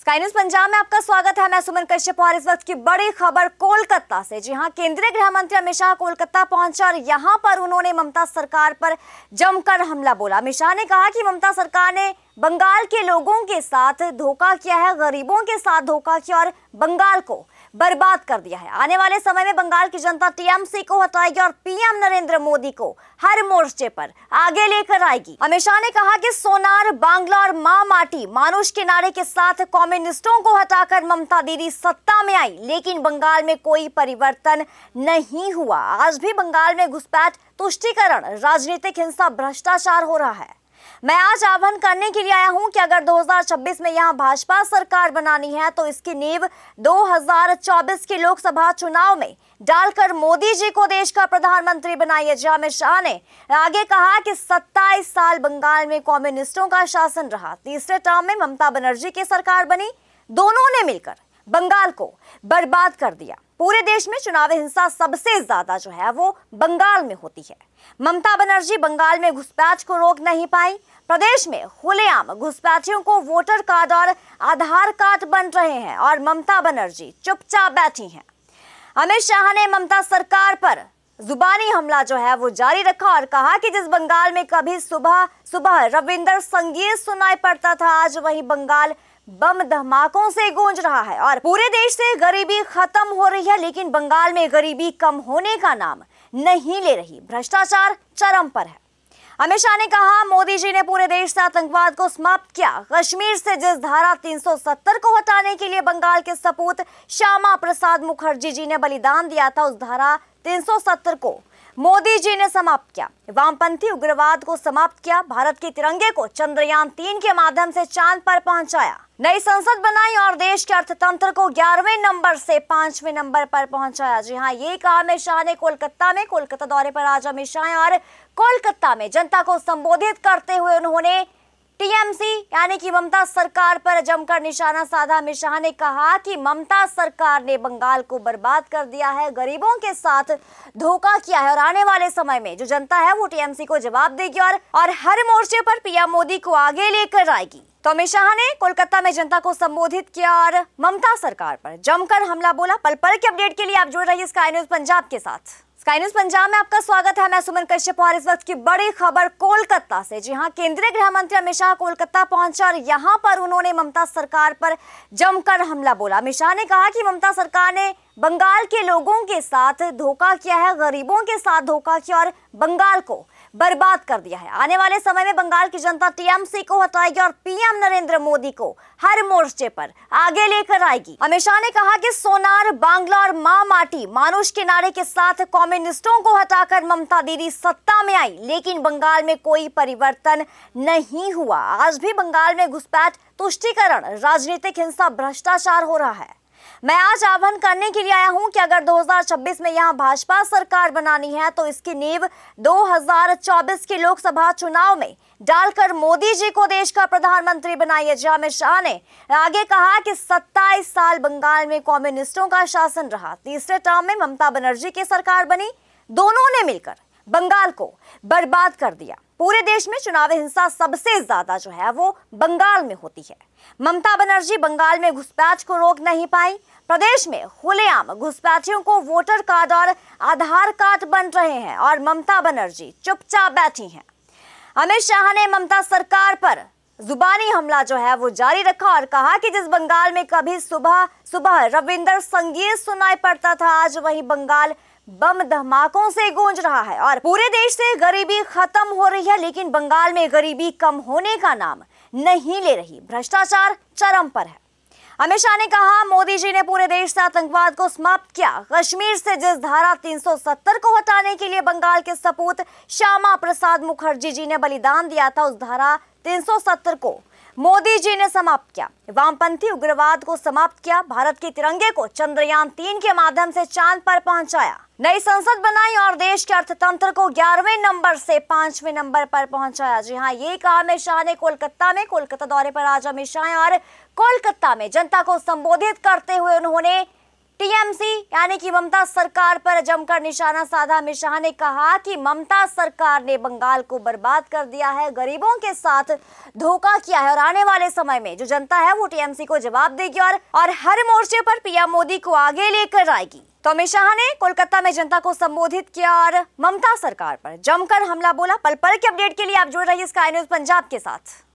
sky news Punjab में आपका स्वागत है मैं सुमन कश्यप और इस वक्त की बड़ी खबर कोलकाता से जी हाँ केंद्रीय गृह मंत्री अमित शाह कोलकाता पहुंचे और यहां पर उन्होंने ममता सरकार पर जमकर हमला बोला अमित शाह ने कहा कि ममता सरकार ने बंगाल के लोगों के साथ धोखा किया है गरीबों के साथ धोखा किया और बंगाल को बर्बाद कर दिया है आने वाले समय में बंगाल की जनता टीएमसी को हटाएगी और पीएम नरेंद्र मोदी को हर मोर्चे पर आगे लेकर आएगी अमित शाह ने कहा कि सोनार बांग्ला और मां माटी मानुष के नारे के साथ कॉम्युनिस्टो को हटाकर ममता दीदी सत्ता में आई लेकिन बंगाल में कोई परिवर्तन नहीं हुआ आज भी बंगाल में घुसपैठ तुष्टिकरण राजनीतिक हिंसा भ्रष्टाचार हो रहा है मैं आज आह्वान करने के लिए आया हूं कि अगर 2026 में यहां भाजपा सरकार बनानी है तो इसकी नींव 2024 के लोकसभा चुनाव में डालकर मोदी जी को देश का प्रधानमंत्री बनाइए जी अमित शाह ने आगे कहा कि 27 साल बंगाल में कम्युनिस्टों का शासन रहा तीसरे टर्म में ममता बनर्जी की सरकार बनी दोनों ने मिलकर बंगाल को बर्बाद कर दिया पूरे देश में चुनावी हिंसा सबसे ज्यादा जो है वो बंगाल में होती है ममता बनर्जी बंगाल में घुसपैठ को रोक नहीं पाई प्रदेश में खुलेआम घुसपैठियों को वोटर कार्ड और आधार कार्ड बन रहे हैं और ममता बनर्जी चुपचाप बैठी हैं अमित शाह ने ममता सरकार पर जुबानी हमला जो है वो जारी रखा और कहा कि जिस बंगाल में कभी सुबह सुबह रविंदर संगीत सुनाई पड़ता था आज वही बंगाल बम धमाकों से गूंज रहा है और पूरे देश से गरीबी खत्म हो रही है लेकिन बंगाल में गरीबी कम होने का नाम नहीं ले रही भ्रष्टाचार चरम पर है अमित शाह ने कहा मोदी जी ने पूरे देश से आतंकवाद को समाप्त किया कश्मीर से जिस धारा 370 को हटाने के लिए बंगाल के सपूत श्यामा प्रसाद मुखर्जी जी ने बलिदान दिया था उस धारा 370 को मोदी जी ने समाप्त किया वामपंथी उग्रवाद को समाप्त किया भारत के तिरंगे को चंद्रयान तीन के माध्यम से चांद पर पहुंचाया नई संसद बनाई और देश के अर्थतंत्र को ग्यारहवें नंबर से पांचवें नंबर पर पहुंचाया जी हाँ ये कहा अमित शाह ने कोलकाता में कोलकाता दौरे पर आज अमित शाह और कोलकाता में जनता को संबोधित करते हुए उन्होंने टीएमसी यानी कि ममता सरकार पर जमकर निशाना साधा अमित शाह ने कहा कि ममता सरकार ने बंगाल को बर्बाद कर दिया है गरीबों के साथ धोखा किया है और आने वाले समय में जो जनता है वो टीएमसी को जवाब देगी और, और हर मोर्चे पर पीएम मोदी को आगे लेकर आएगी तो अमित शाह ने कोलकाता में जनता को संबोधित किया और ममता सरकार पर जमकर हमला बोला पल पल के अपडेट के लिए आप जुड़ है स्काई न्यूज पंजाब के साथ स्काई न्यूज पंजाब में आपका स्वागत है मैं सुमन कश्यप और इस वक्त की बड़ी खबर कोलकाता से जी हाँ केंद्रीय गृह मंत्री अमित शाह कोलकाता पहुंचे और यहां पर उन्होंने ममता सरकार पर जमकर हमला बोला अमित शाह ने कहा कि ममता सरकार ने बंगाल के लोगों के साथ धोखा किया है गरीबों के साथ धोखा किया और बंगाल को बर्बाद कर दिया है आने वाले समय में बंगाल की जनता टीएमसी को हटाएगी और पीएम नरेंद्र मोदी को हर मोर्चे पर आगे लेकर आएगी अमित शाह ने कहा कि सोनार बांग्ला और मां माटी मानुष के नारे के साथ कॉम्युनिस्टो को हटाकर ममता दीदी सत्ता में आई लेकिन बंगाल में कोई परिवर्तन नहीं हुआ आज भी बंगाल में घुसपैठ तुष्टिकरण राजनीतिक हिंसा भ्रष्टाचार हो रहा है मैं आज आह्वान करने के लिए आया हूं कि अगर 2026 में यहां भाजपा सरकार बनानी है तो इसकी नींव 2024 के लोकसभा चुनाव में डालकर मोदी जी को देश का प्रधानमंत्री बनाइए जी अमित शाह ने आगे कहा कि 27 साल बंगाल में कम्युनिस्टों का शासन रहा तीसरे टर्म में ममता बनर्जी की सरकार बनी दोनों ने मिलकर बंगाल को बर्बाद कर दिया पूरे देश में चुनावी हिंसा सबसे ज्यादा जो है वो बंगाल में होती है ममता बनर्जी बंगाल में घुसपैठ को रोक नहीं पाई प्रदेश में खुलेआम घुसपैठियों को वोटर कार्ड और आधार कार्ड बन रहे हैं और ममता बनर्जी चुपचाप बैठी हैं अमित शाह ने ममता सरकार पर जुबानी हमला जो है वो जारी रखा और कहा कि जिस बंगाल में कभी सुबह सुबह रविंदर संगीत सुनाई पड़ता था आज वही बंगाल बम धमाकों से गूंज रहा है और पूरे देश से गरीबी खत्म हो रही है लेकिन बंगाल में गरीबी कम होने का नाम नहीं ले रही भ्रष्टाचार चरम पर है अमित शाह ने कहा मोदी जी ने पूरे देश से आतंकवाद को समाप्त किया कश्मीर से जिस धारा 370 को हटाने के लिए बंगाल के सपूत श्यामा प्रसाद मुखर्जी जी ने बलिदान दिया था उस धारा 370 को मोदी जी ने समाप्त किया वामपंथी उग्रवाद को समाप्त किया भारत के तिरंगे को चंद्रयान तीन के माध्यम से चांद पर पहुंचाया नई संसद बनाई और देश के अर्थतंत्र को ग्यारहवें नंबर से पांचवें नंबर पर पहुंचाया जी हाँ ये कहा अमित शाह ने कोलकाता में कोलकाता दौरे पर आज अमित शाह और कोलकाता में जनता को संबोधित करते हुए उन्होंने टीएमसी यानी कि ममता सरकार पर जमकर निशाना साधा अमित शाह ने कहा कि ममता सरकार ने बंगाल को बर्बाद कर दिया है गरीबों के साथ धोखा किया है और आने वाले समय में जो जनता है वो टीएमसी को जवाब देगी और, और हर मोर्चे पर पीएम मोदी को आगे लेकर आएगी तो अमित शाह ने कोलकाता में जनता को संबोधित किया और ममता सरकार पर जमकर हमला बोला पल पल के अपडेट के लिए आप जुड़ है स्काई न्यूज पंजाब के साथ